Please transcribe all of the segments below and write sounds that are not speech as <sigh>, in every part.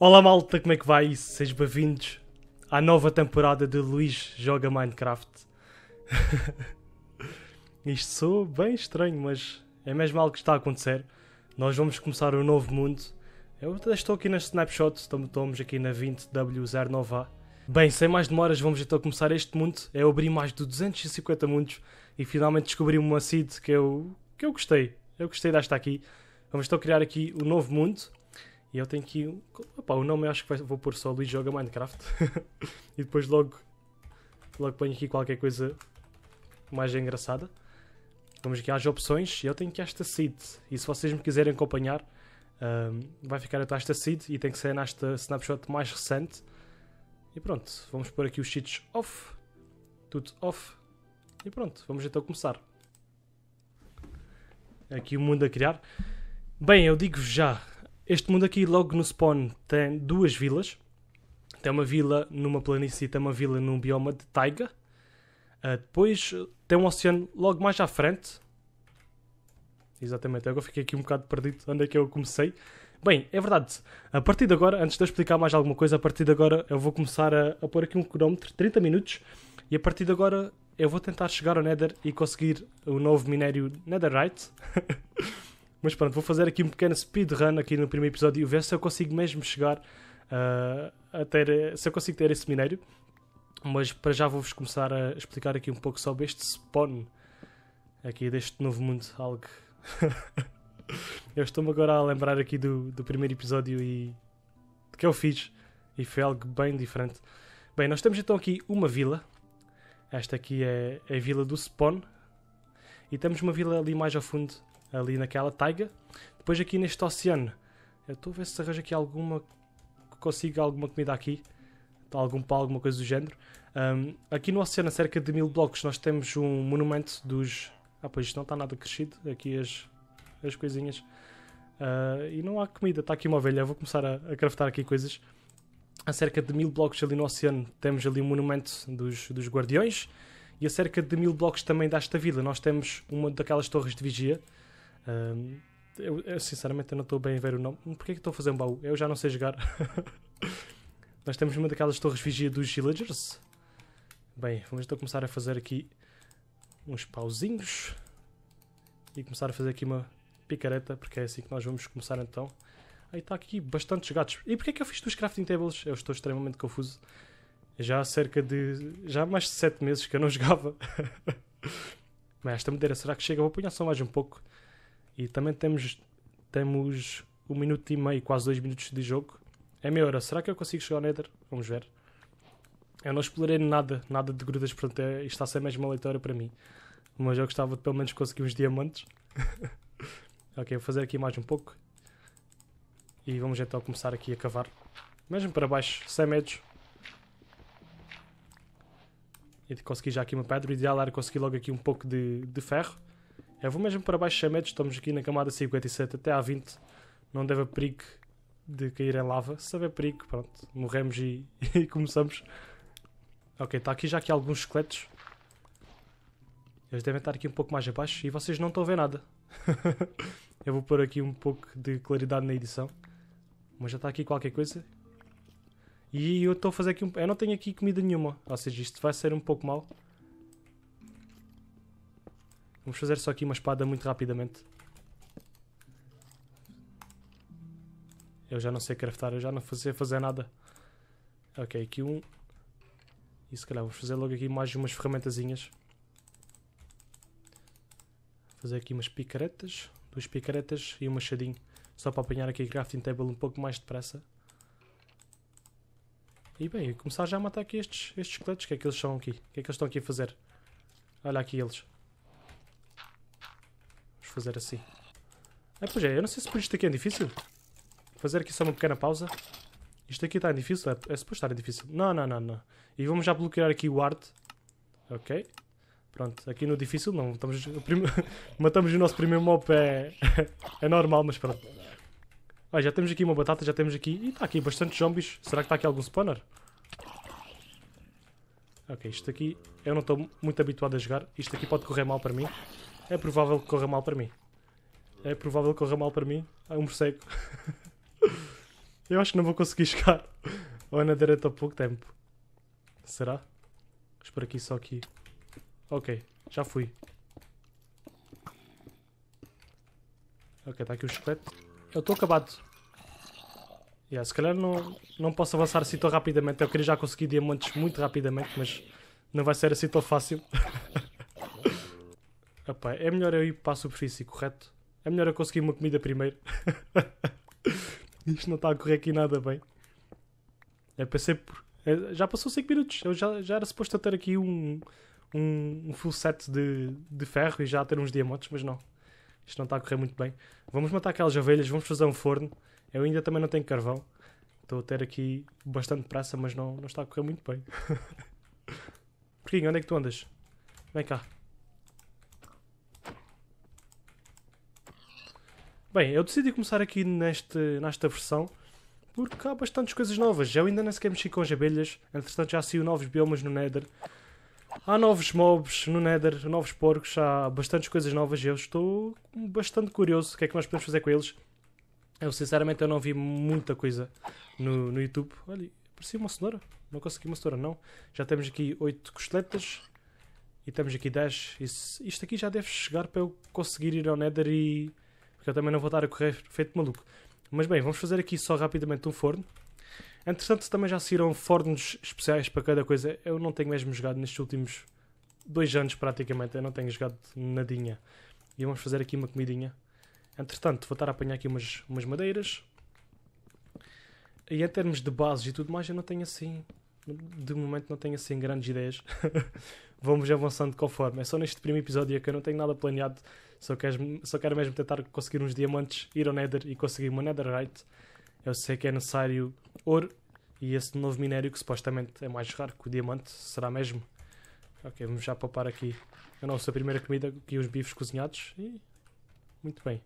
Olá malta, como é que vai? Sejam bem-vindos à nova temporada de Luís Joga Minecraft. <laughs> Isto sou bem estranho, mas é mesmo algo que está a acontecer. Nós vamos começar um novo mundo. Eu estou aqui neste snapshot, estamos aqui na 20W09A. Bem, sem mais demoras, vamos então começar este mundo. Eu é abri mais de 250 mundos e finalmente descobri uma seed que eu, que eu gostei. Eu gostei desta aqui. Vamos então criar aqui o um novo mundo. E eu tenho que. Opa, o nome eu acho que vai, vou pôr só Luís Joga Minecraft. <laughs> e depois logo. Logo ponho aqui qualquer coisa mais engraçada. Vamos aqui às opções. e Eu tenho que esta seed. E se vocês me quiserem acompanhar, um, vai ficar até esta seed e tem que ser nesta snapshot mais recente. E pronto, vamos pôr aqui os cheats off. Tudo off. E pronto, vamos então começar. Aqui o mundo a criar. Bem, eu digo já, este mundo aqui, logo no spawn, tem duas vilas. Tem uma vila numa planície e tem uma vila num bioma de taiga. Uh, depois tem um oceano logo mais à frente. Exatamente, agora fiquei aqui um bocado perdido onde é que eu comecei. Bem, é verdade. A partir de agora, antes de eu explicar mais alguma coisa, a partir de agora eu vou começar a, a pôr aqui um cronómetro, 30 minutos, e a partir de agora eu vou tentar chegar ao Nether e conseguir o novo minério Netherite. <laughs> Mas pronto, vou fazer aqui um pequeno speedrun aqui no primeiro episódio e ver se eu consigo mesmo chegar uh, a ter. se eu consigo ter esse minério. Mas para já vou-vos começar a explicar aqui um pouco sobre este spawn aqui deste novo mundo, algo. <laughs> eu estou-me agora a lembrar aqui do, do primeiro episódio e que eu fiz e foi algo bem diferente. Bem, nós temos então aqui uma vila. Esta aqui é, é a vila do Spawn. E temos uma vila ali mais ao fundo ali naquela taiga. Depois aqui neste oceano, eu estou a ver se arranjo aqui alguma, consigo alguma comida aqui, algum pau, alguma coisa do género. Um, aqui no oceano, a cerca de mil blocos, nós temos um monumento dos... Ah, pois isto não está nada crescido, aqui as, as coisinhas. Uh, e não há comida, está aqui uma ovelha, vou começar a, a craftar aqui coisas. A cerca de mil blocos ali no oceano, temos ali um monumento dos, dos guardiões. E a cerca de mil blocos também desta vila, nós temos uma daquelas torres de vigia um, eu, eu, sinceramente não estou bem a ver o nome. Hum, porquê é que estou a fazer um baú? Eu já não sei jogar. <laughs> Nós temos uma daquelas torres vigia dos villagers. Bem, vamos então começar a fazer aqui uns pauzinhos. E começar a fazer aqui uma picareta, porque é assim que nós vamos começar então. Aí está aqui bastantes gatos. E porquê é que eu fiz dos crafting tables? Eu estou extremamente confuso. Já há cerca de... já há mais de 7 meses que eu não <laughs> jogava. Mas esta madeira, será que chega? Vou apanhar só mais um pouco. E também temos, temos um minuto e meio, quase dois minutos de jogo. É meia hora. Será que eu consigo chegar ao Nether? Vamos ver. Eu não explorei nada, nada de grudas portanto é, isto está a ser mesmo leitura para mim. Mas eu gostava de pelo menos conseguir uns diamantes. <laughs> ok, vou fazer aqui mais um pouco. E vamos então começar aqui a cavar. Mesmo para baixo, sem medos. E consegui já aqui uma pedra. O ideal era conseguir logo aqui um pouco de, de ferro. Eu vou mesmo para baixo 100 metros, estamos aqui na camada 57 até a 20. Não deve haver perigo de cair em lava. Se houver perigo, pronto, morremos e, <laughs> e começamos. Ok, está aqui já aqui alguns esqueletos. Eles devem estar aqui um pouco mais abaixo e vocês não estão a ver nada. <laughs> Eu vou pôr aqui um pouco de claridade na edição. Mas já está aqui qualquer coisa. E eu estou a fazer aqui um... Eu não tenho aqui comida nenhuma. Ou seja, isto vai ser um pouco mal. Vamos fazer só aqui uma espada muito rapidamente. Eu já não sei craftar, eu já não sei fazer nada. Ok, aqui um. E se calhar vamos fazer logo aqui mais umas ferramentazinhas. Fazer aqui umas picaretas. Duas picaretas e um machadinho. Só para apanhar aqui a crafting table um pouco mais depressa. E bem, começar já a matar aqui estes, estes esqueletos. O que é que eles aqui? O que é que eles estão aqui a fazer? Olha aqui eles. Vamos fazer assim. É, pois é, eu não sei se por isto aqui é difícil. Vou fazer aqui só uma pequena pausa. Isto aqui está difícil? É, é suposto estar difícil. Não, não, não, não. E vamos já bloquear aqui o arte. Ok. Pronto, aqui no difícil não. Estamos, prim... <laughs> matamos o nosso primeiro mob é... <laughs> é normal, mas pronto. Ah, já temos aqui uma batata, já temos aqui... E está aqui bastante zombies. Será que está aqui algum spawner? Ok, isto aqui eu não estou muito habituado a jogar. Isto aqui pode correr mal para mim. É provável que corra mal para mim. É provável que corra mal para mim. É um morcego. <laughs> Eu acho que não vou conseguir <laughs> chegar ao direita há pouco tempo. Será? Espera aqui só aqui. Ok, já fui. Ok, está aqui o esqueleto. Eu estou acabado. Yeah, se calhar não, não posso avançar assim tão rapidamente. Eu queria já conseguir diamantes muito rapidamente, mas não vai ser assim tão fácil. <laughs> é melhor eu ir para a superfície, correto? É melhor eu conseguir uma comida primeiro. <laughs> Isto não está a correr aqui nada bem. É pensei por... É, já passou 5 minutos. Eu já, já era suposto a ter aqui um, um, um, full set de, de ferro e já ter uns diamantes, mas não. Isto não está a correr muito bem. Vamos matar aquelas ovelhas, vamos fazer um forno. Eu ainda também não tenho carvão. Estou a ter aqui bastante pressa, mas não, não está a correr muito bem. <laughs> Porquinho, onde é que tu andas? Vem cá. Bem, eu decidi começar aqui neste, nesta versão porque há bastantes coisas novas. Eu ainda nem sequer mexi com as abelhas, entretanto já saiu novos biomas no Nether. Há novos mobs no Nether, novos porcos, há bastantes coisas novas e eu estou bastante curioso o que é que nós podemos fazer com eles. Eu sinceramente eu não vi muita coisa no, no YouTube. Olha, parecia uma cenoura. Não consegui uma cenoura, não. Já temos aqui 8 costeletas e temos aqui 10. Isto, isto aqui já deve chegar para eu conseguir ir ao Nether e porque eu também não vou estar a correr feito maluco. Mas bem, vamos fazer aqui só rapidamente um forno. Entretanto, também já saíram fornos especiais para cada coisa. Eu não tenho mesmo jogado nestes últimos dois anos praticamente, eu não tenho jogado nadinha. E vamos fazer aqui uma comidinha. Entretanto, vou estar a apanhar aqui umas, umas madeiras. E em termos de bases e tudo mais, eu não tenho assim. De momento, não tenho assim grandes ideias. <laughs> vamos avançando conforme. É só neste primeiro episódio é que eu não tenho nada planeado só quero, só quero mesmo tentar conseguir uns diamantes, ir ao Nether e conseguir uma Netherite. Eu sei que é necessário ouro e esse novo minério que supostamente é mais raro que o diamante, será mesmo? Ok, vamos já poupar aqui a nossa primeira comida, aqui os bifes cozinhados e... Muito bem.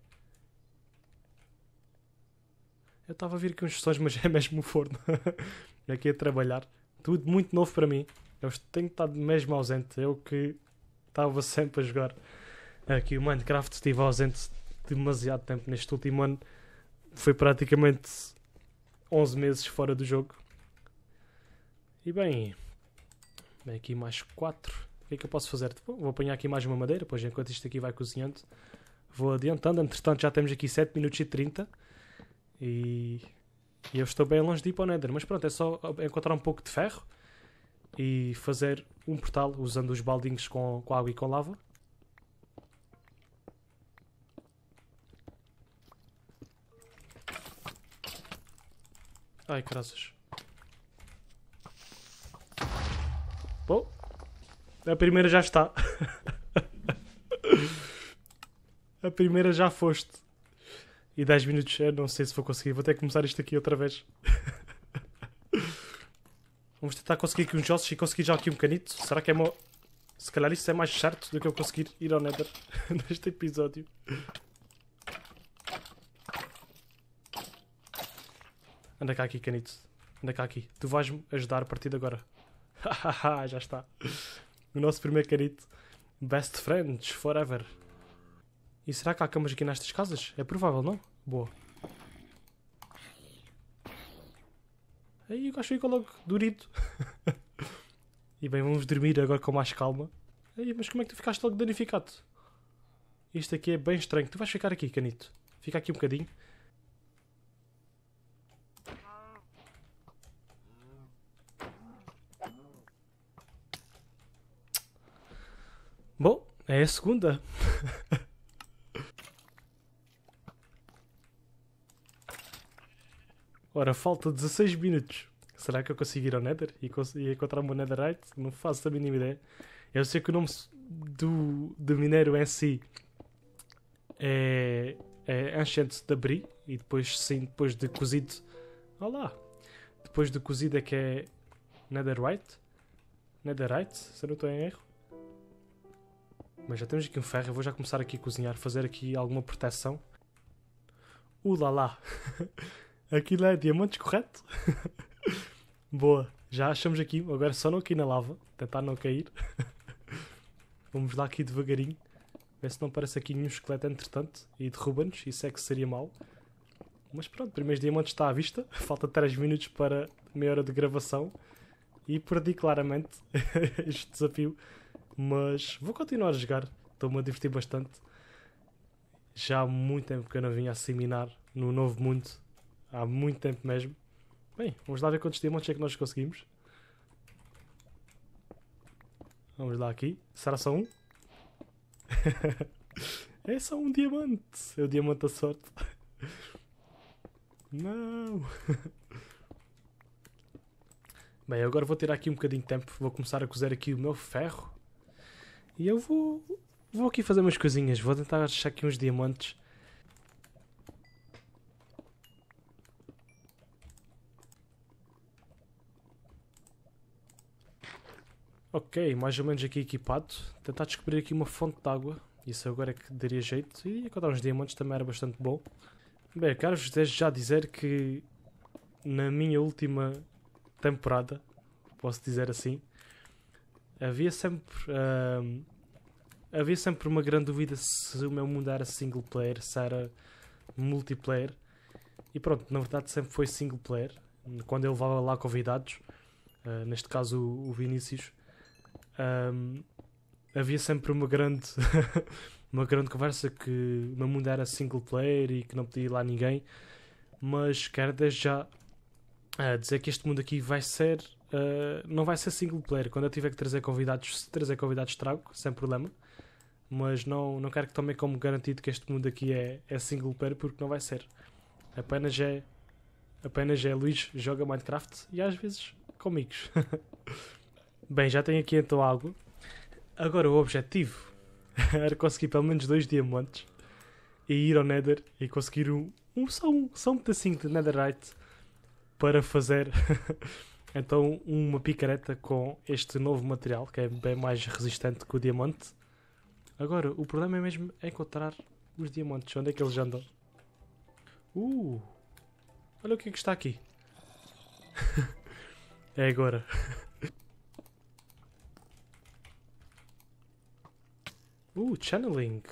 Eu estava a vir aqui uns sons, mas <laughs> é mesmo o forno. <laughs> aqui a trabalhar. Tudo muito novo para mim. Eu tenho estado mesmo ausente. Eu que estava sempre a jogar é que o Minecraft estive ausente demasiado tempo neste último ano. Foi praticamente 11 meses fora do jogo. E bem, aqui mais 4. O que é que eu posso fazer? Vou apanhar aqui mais uma madeira, pois enquanto isto aqui vai cozinhando, vou adiantando. Entretanto, já temos aqui 7 minutos e 30. E, e eu estou bem longe de ir para o Nether. Mas pronto, é só encontrar um pouco de ferro e fazer um portal usando os baldinhos com, com água e com lava. Ai, crasas. Bom, a primeira já está. a primeira já foste. E 10 minutos, eu não sei se vou conseguir. Vou ter que começar isto aqui outra vez. Vamos tentar conseguir aqui uns ossos e conseguir já aqui um canito. Será que é mo... Se calhar isso é mais certo do que eu conseguir ir ao Nether <laughs> neste episódio. Anda cá aqui, Canito. Anda cá aqui. Tu vais-me ajudar a partir de agora. <laughs> já está. O nosso primeiro Canito. Best friends forever. E será que há camas aqui nestas casas? É provável, não? Boa. Aí o gajo fica logo dorido. <laughs> e bem, vamos dormir agora com mais calma. Aí, mas como é que tu ficaste logo danificado? Isto aqui é bem estranho. Tu vais ficar aqui, Canito. Fica aqui um bocadinho. É a segunda. <laughs> Ora, falta 16 minutos. Será que eu consigo ir ao Nether e, e encontrar uma Netherite? Não faço a mínima ideia. Eu sei que o nome do, do minério em si é, é Ancient de Brie e depois sim, depois de cozido. Olá! Depois de cozido é que é Netherite. Netherite, se não estou em erro. Mas já temos aqui um ferro, eu vou já começar aqui a cozinhar, fazer aqui alguma proteção. Ulala! Uh, <laughs> Aquilo é diamantes, correto? <laughs> Boa, já achamos aqui, agora só não cair na lava, tentar não cair. <laughs> Vamos lá aqui devagarinho, ver se não aparece aqui nenhum esqueleto entretanto e derruba-nos, isso é que seria mal Mas pronto, primeiros diamantes está à vista, falta 3 minutos para meia hora de gravação e perdi claramente este desafio mas vou continuar a jogar, estou-me a divertir bastante. Já há muito tempo que eu não vinha a seminar no novo mundo, há muito tempo mesmo. Bem, vamos lá ver quantos diamantes é que nós conseguimos. Vamos lá aqui. Será só um? <laughs> é só um diamante. É o diamante da sorte. <laughs> Não. <laughs> Bem, agora vou tirar aqui um bocadinho de tempo. Vou começar a cozer aqui o meu ferro. E eu vou, vou aqui fazer umas coisinhas. Vou tentar achar aqui uns diamantes. Ok, mais ou menos aqui equipado. Tentar descobrir aqui uma fonte de água. Isso agora é que daria jeito. E encontrar uns diamantes também era bastante bom. Bem, quero-vos já dizer que na minha última temporada, posso dizer assim, havia sempre. Uh, havia sempre uma grande dúvida se o meu mundo era single player, se era multiplayer. E pronto, na verdade sempre foi single player. Quando eu levava lá convidados, uh, neste caso o, o Vinícius, um, havia sempre uma grande, <laughs> uma grande conversa que o meu mundo era single player e que não podia ir lá ninguém. Mas quero desde já uh, dizer que este mundo aqui vai ser Uh, não vai ser single player. Quando eu tiver que trazer convidados, se trazer convidados, trago, sem problema. Mas não, não quero que tomem como garantido que este mundo aqui é, é single player, porque não vai ser. Apenas é. Apenas é Luís joga Minecraft e às vezes com amigos <laughs> Bem, já tenho aqui então algo. Agora o objetivo <laughs> era conseguir pelo menos dois diamantes e ir ao Nether e conseguir um, um só um, só um pedacinho de Netherite para fazer <laughs> então uma picareta com este novo material, que é bem mais resistente que o diamante. Agora, o problema é mesmo encontrar os diamantes. Onde é que eles andam? Uh! Olha o que é que está aqui. <laughs> é agora. <laughs> Uh, channeling.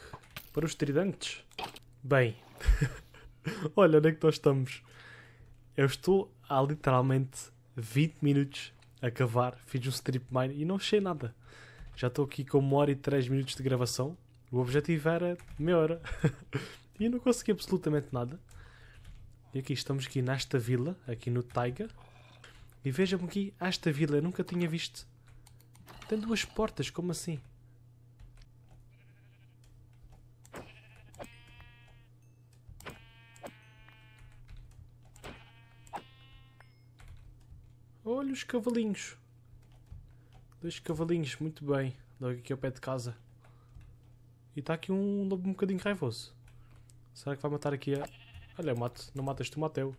Para os tridentes. Bem. <laughs> Olha onde é que nós estamos. Eu estou a literalmente 20 minutos a cavar, fiz um strip mine e não achei nada. Já estou aqui com uma hora e 3 minutos de gravação. O objetivo era meia hora. <laughs> e não consegui absolutamente nada. E aqui estamos aqui nesta vila, aqui no Taiga. E vejam aqui, esta vila eu nunca tinha visto. Tem duas portas, como assim? Olha os cavalinhos. Dois cavalinhos, muito bem. Logo aqui ao pé de casa. E está aqui um lobo um bocadinho raivoso. Será que vai matar aqui a... Olha, eu mato. Não matas tu, mato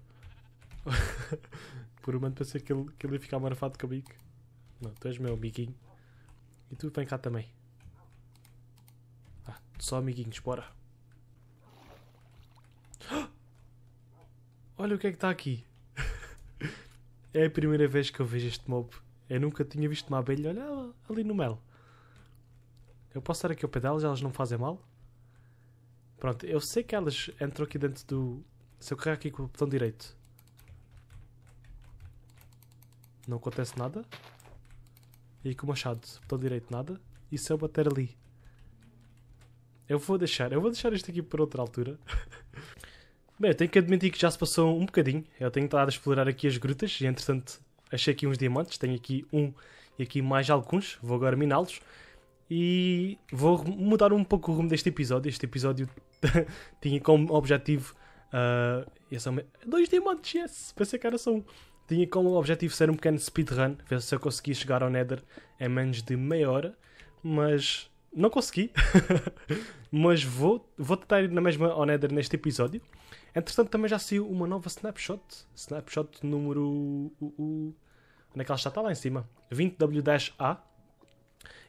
<laughs> Por um momento pensei que ele, que ele ia ficar marafado com o bico. Não, tu és meu amiguinho. E tu vem cá também. Ah, só amiguinhos, bora. <gasps> Olha o que é que está aqui. É a primeira vez que eu vejo este mob. Eu nunca tinha visto uma abelha. Olha ali no mel. Eu posso estar aqui ao pé delas, elas não fazem mal. Pronto, eu sei que elas entram aqui dentro do. Se eu carregar aqui com o botão direito, não acontece nada. E com o machado, botão direito, nada. E se eu bater ali, eu vou deixar, eu vou deixar isto aqui para outra altura. <laughs> Bem, eu tenho que admitir que já se passou um bocadinho. Eu tenho estado a explorar aqui as grutas e, entretanto, achei aqui uns diamantes. Tenho aqui um e aqui mais alguns. Vou agora miná-los. E vou mudar um pouco o rumo deste episódio. Este episódio <laughs> tinha como objetivo. Uh, dois diamantes, yes! Pensei que era só um. Tinha como objetivo ser um pequeno speedrun, ver se eu conseguia chegar ao Nether em menos de meia hora, mas não consegui. <laughs> mas vou, vou tentar ir na mesma ao Nether neste episódio. Entretanto, também já saiu uma nova snapshot. Snapshot número. onde é que ela está? Está lá em cima. 20W10A.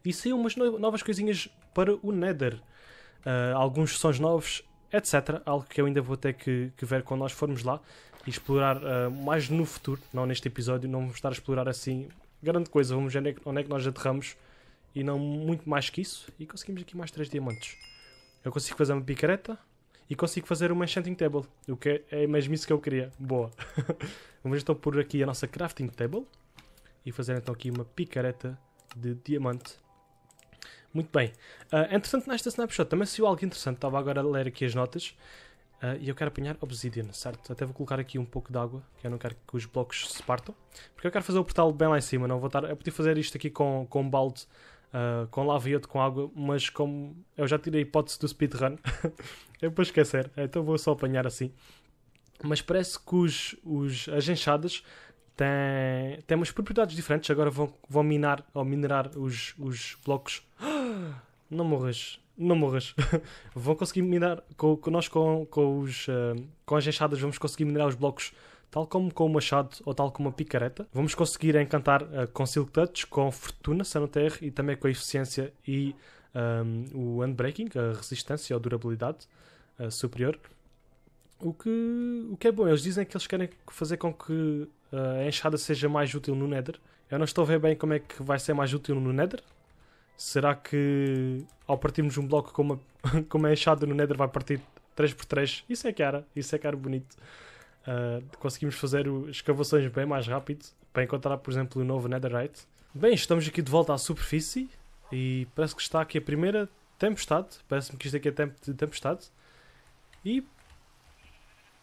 E saiu umas novas coisinhas para o Nether. Uh, alguns sons novos, etc. Algo que eu ainda vou ter que, que ver quando nós formos lá e explorar uh, mais no futuro. Não neste episódio, não vamos estar a explorar assim grande coisa. Vamos ver onde é que é nós aterramos e não muito mais que isso. E conseguimos aqui mais 3 diamantes. Eu consigo fazer uma picareta e consigo fazer uma enchanting table, o que é, é mesmo isso que eu queria. Boa. <laughs> Vamos então pôr aqui a nossa crafting table e fazer então aqui uma picareta de diamante. Muito bem. Uh, ah, entretanto, é nesta snapshot também saiu algo interessante. Estava agora a ler aqui as notas. Uh, e eu quero apanhar obsidian, certo? Até vou colocar aqui um pouco de água, que eu não quero que os blocos se partam. Porque eu quero fazer o portal bem lá em cima, não vou estar... Eu podia fazer isto aqui com, com um balde uh, com lava e outro com água, mas como eu já tirei a hipótese do speedrun, eu <laughs> é posso esquecer, então vou só apanhar assim. Mas parece que os, os, as enxadas têm, têm umas propriedades diferentes, agora vão, vão minar ou minerar os, os blocos. Não morres, <gasps> não morras. <laughs> vão conseguir minerar. Com, com nós, com, com, os, uh, com as enxadas, vamos conseguir minerar os blocos Tal como com o machado ou tal como a picareta, vamos conseguir encantar uh, com Silk Touch, com Fortuna, Sanoterre e também com a eficiência e um, ehm, o Unbreaking, a resistência ou durabilidade uh, superior. O que, o que é bom, eles dizem que eles querem fazer com que eh, a enxada seja mais útil no Nether. Eu não estou a ver bem como é que vai ser mais útil no Nether. Será que ao partirmos um bloco com uma, <laughs> com uma enxada no Nether vai partir 3x3? Isso é cara, isso é cara bonito. Uh, conseguimos fazer o, escavações bem mais rápido para encontrar, por exemplo, o novo Netherite. Bem, estamos aqui de volta à superfície e parece que está aqui a primeira tempestade. Parece-me que isto aqui é tempo de tempestade. E.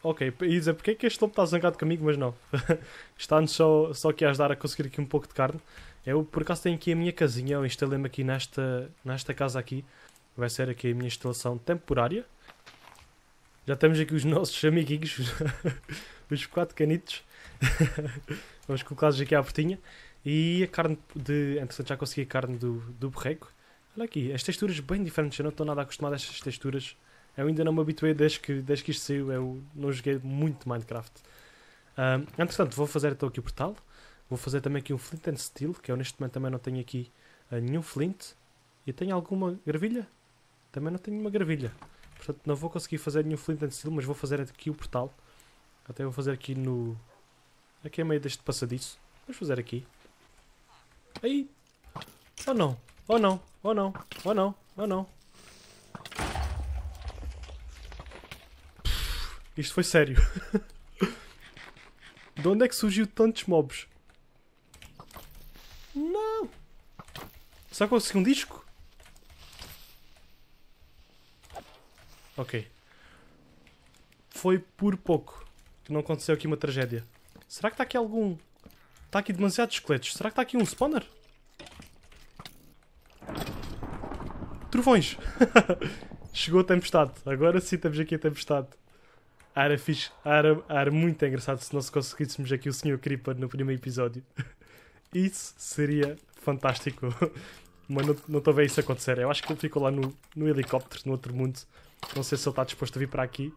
Ok, e dizer porque é que este lobo está zangado comigo, mas não. <laughs> Está-nos só, só aqui a ajudar a conseguir aqui um pouco de carne. Eu por acaso tenho aqui a minha casinha, eu instalei-me aqui nesta, nesta casa aqui. Vai ser aqui a minha instalação temporária. Já temos aqui os nossos amiguinhos, <laughs> os quatro canitos. <laughs> Vamos colocá-los aqui à portinha. E a carne de. Entretanto, já consegui a carne do, do borrego. Olha aqui, as texturas bem diferentes. Eu não estou nada acostumado a estas texturas. Eu ainda não me habituei desde que, desde que isto saiu. Eu não joguei muito Minecraft. Um, entretanto, vou fazer então aqui o portal. Vou fazer também aqui um flint and steel, que eu neste momento também não tenho aqui uh, nenhum flint. E tenho alguma gravilha? Também não tenho nenhuma gravilha. Portanto, não vou conseguir fazer nenhum Flint and Steel, mas vou fazer aqui o portal. Até vou fazer aqui no... Aqui é meio deste passadiço. Vamos fazer aqui. Aí! Oh não! Oh não! Oh não! Oh não! Oh não! isto foi sério. <laughs> De onde é que surgiu tantos mobs? Não! Só consegui um disco? Ok. Foi por pouco que não aconteceu aqui uma tragédia. Será que está aqui algum... Está aqui demasiados esqueletos. Será que está aqui um spawner? Trovões! <laughs> Chegou a tempestade. Agora sim estamos aqui a tempestade. Ah, era fixe. Ah, era, ah, era muito engraçado se nós conseguíssemos aqui o Sr. Creeper no primeiro episódio. <laughs> Isso seria fantástico mas não, estou a ver isso acontecer. Eu acho que ele ficou lá no, no helicóptero, no outro mundo. Não sei se ele está disposto a vir para aqui.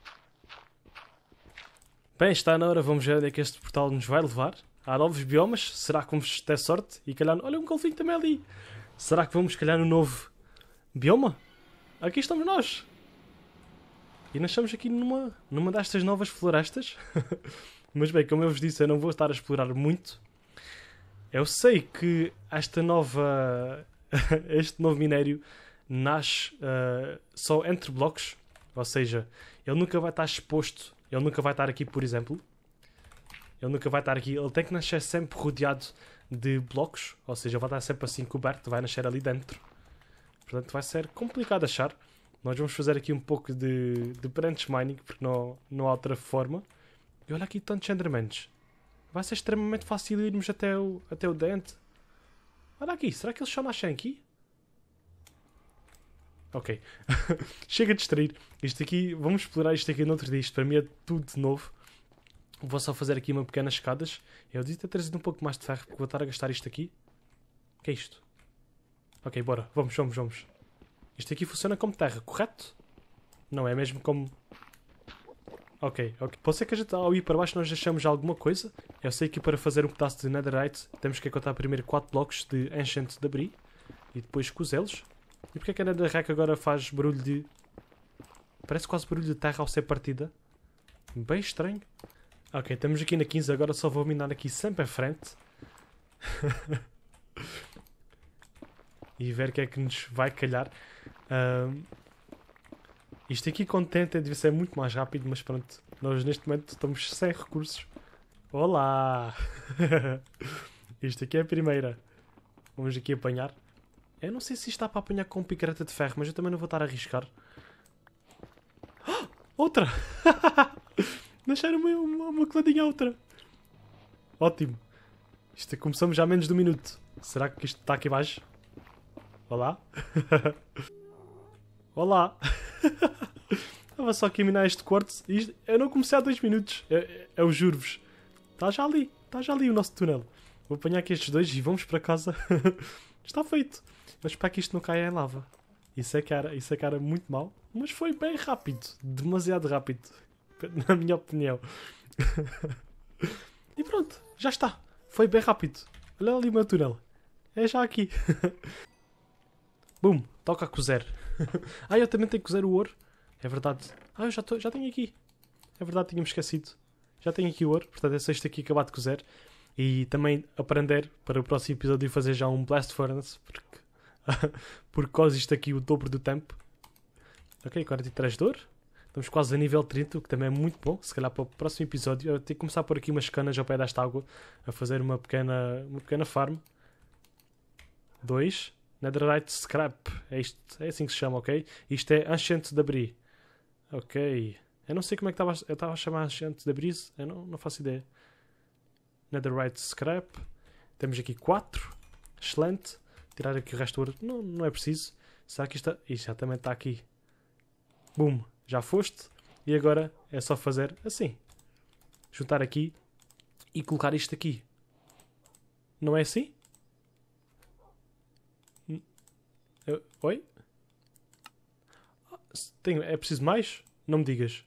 <laughs> Bem, está na hora, vamos ver onde é que este portal nos vai levar. Há novos biomas, será que vamos ter sorte? E calhar, olha um golfinho também ali. Será que vamos calhar no novo bioma? Aqui estamos nós. E nós estamos aqui numa, numa destas novas florestas. <laughs> Mas bem, como eu vos disse, eu não vou estar a explorar muito, eu sei que esta nova. <laughs> este novo minério nasce uh, só entre blocos, ou seja, ele nunca vai estar exposto, ele nunca vai estar aqui, por exemplo. Ele nunca vai estar aqui, ele tem que nascer sempre rodeado de blocos, ou seja, vai estar sempre assim coberto, vai nascer ali dentro. Portanto, vai ser complicado achar. Nós vamos fazer aqui um pouco de, de branch mining, porque não, não há outra forma. E olha aqui tantos endermans. Vai ser extremamente fácil irmos até o, até o dente. Olha aqui, será que eles só nascem aqui? Ok. <laughs> Chega de distrair. Isto aqui, vamos explorar isto aqui no outro dia. Isto para mim é tudo de novo. Vou só fazer aqui uma pequena escadas. Eu devia ter trazido um pouco mais de ferro, porque vou estar a gastar isto aqui. O que é isto? Ok, bora. Vamos, vamos, vamos. Isto aqui funciona como terra, correto? Não é mesmo como Ok, ok. Pode ser que a gente, ao ir para baixo, nós deixamos alguma coisa. Eu sei que para fazer um pedaço de netherite, temos que encontrar primeiro 4 blocos de enchente de abrir e depois cozê-los. E porquê é que a netherrack agora faz barulho de... Parece quase barulho de terra ao ser partida. Bem estranho. Ok, estamos aqui na 15, agora só vou minar aqui sempre à frente. <laughs> e ver o que é que nos vai calhar. Isto aqui com tenta devia ser muito mais rápido, mas pronto, nós neste momento estamos sem recursos. Olá! <laughs> isto aqui é a primeira. Vamos aqui apanhar. Eu não sei se isto está para apanhar com picareta de ferro, mas eu também não vou estar a arriscar. Oh, <gasps> outra! <laughs> Deixaram uma, uma, coladinha a outra. Ótimo. Isto começamos já há menos de um minuto. Será que isto está aqui abaixo? Olá? <laughs> Olá! Estava <laughs> só a caminhar este quarto. Isto, eu não comecei há dois minutos. Eu, eu juro-vos. Está já ali. Está já ali o nosso túnel. Vou apanhar aqui estes dois e vamos para casa. <laughs> Está feito. Mas para que isto não caia em lava. Isso é que era, isso é que era muito mal. Mas foi bem rápido. Demasiado rápido. <laughs> Na minha opinião. e pronto. Já está. Foi bem rápido. Olha ali o meu túnel. É já aqui. Boom. Toca a cozer. <laughs> ah, eu também tenho que cozer o ouro. É verdade. Ah, eu já, tô, já tenho aqui. É verdade, tinha-me esquecido. Já tenho aqui o ouro, portanto, é só isto aqui acabar de cozer. E também aprender para o próximo episódio fazer já um Blast Furnace, porque, <laughs> porque causa isto aqui o dobro do tempo. Ok, 43 de ouro. Estamos quase a nível 30, o que também é muito bom. Se calhar para o próximo episódio eu tenho que começar por aqui umas canas ao pé desta água a fazer uma pequena, uma pequena farm. 2. Netherite Scrap. É, isto, é assim que se chama, ok? Isto é Ancient Debris. Ok. Eu não sei como é que tava, eu estava a chamar Ancient Debris. Eu não, não faço ideia. Netherite Scrap. Temos aqui 4. Excelente. Tirar aqui o resto do ouro. Não, não é preciso. Será que isto... É, isto já também está aqui. Boom. Já foste. E agora é só fazer assim. Juntar aqui e colocar isto aqui. Não é assim? Oi? Tenho, é preciso mais? Não me digas.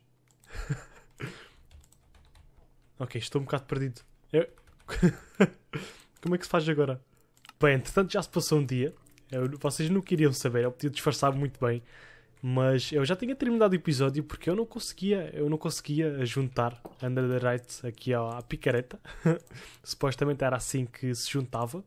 <laughs> ok, estou um bocado perdido. Eu... <laughs> Como é que se faz agora? Bem, entretanto já se passou um dia. Eu, vocês não queriam saber, eu podia disfarçar muito bem. Mas eu já tinha terminado o episódio porque eu não conseguia, eu não conseguia juntar Under the Rights aqui à, à picareta. <laughs> Supostamente era assim que se juntava.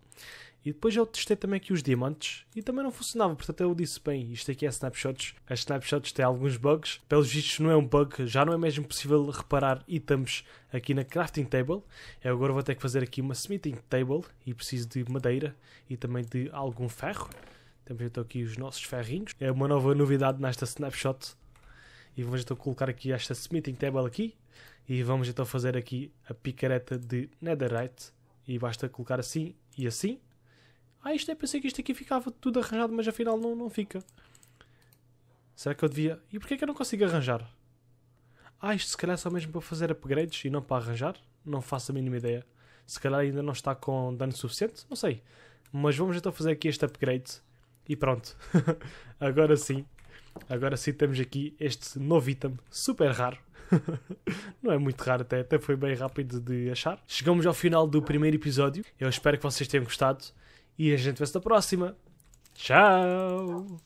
E depois eu testei também aqui os diamantes e também não funcionava, portanto eu disse, bem, isto aqui é snapshots, as snapshots têm alguns bugs, pelos vistos não é um bug, já não é mesmo possível reparar itens aqui na crafting table, eu agora vou ter que fazer aqui uma smithing table e preciso de madeira e também de algum ferro, temos então aqui os nossos ferrinhos, é uma nova novidade nesta snapshot e vamos então colocar aqui esta smithing table aqui e vamos então fazer aqui a picareta de netherite e basta colocar assim e assim ah, isto é, pensei que isto aqui ficava tudo arranjado, mas afinal não, não fica. Será que eu devia. E porquê é que eu não consigo arranjar? Ah, isto se calhar é só mesmo para fazer upgrades e não para arranjar? Não faço a mínima ideia. Se calhar ainda não está com dano suficiente? Não sei. Mas vamos então fazer aqui este upgrade. E pronto. <laughs> agora sim. Agora sim temos aqui este novo item. Super raro. <laughs> não é muito raro até. Até foi bem rápido de achar. Chegamos ao final do primeiro episódio. Eu espero que vocês tenham gostado e a gente vê-se na próxima. Tchau!